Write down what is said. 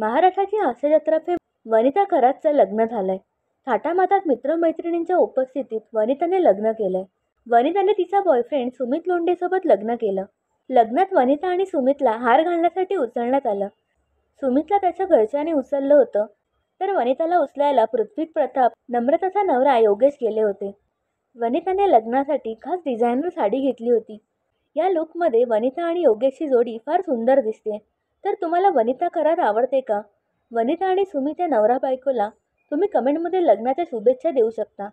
महाराष्ट्राची हास्यजत्राफे वनिता खरातचं लग्न झालंय थाटामातात मित्रमैत्रिणींच्या उपस्थितीत वनिताने लग्न केलंय वनिताने तिचा बॉयफ्रेंड सुमित लोंडेसोबत लग्न केलं लग्नात वनिता आणि सुमितला हार घालण्यासाठी उचलण्यात आलं सुमितला त्याच्या घरच्याने उचललं होतं तर वनिताला उचलायला पृथ्वी प्रताप नम्रताचा नवरा योगेश गेले होते वनिताने लग्नासाठी खास डिझायनर साडी घेतली होती या लुकमध्ये वनिता आणि योगेशची जोडी फार सुंदर दिसते तर तुम्हाला वनिता करार आवडते का वनिता आणि सुमित या नवरा बायकोला तुम्ही कमेंटमध्ये लग्नाच्या शुभेच्छा देऊ शकता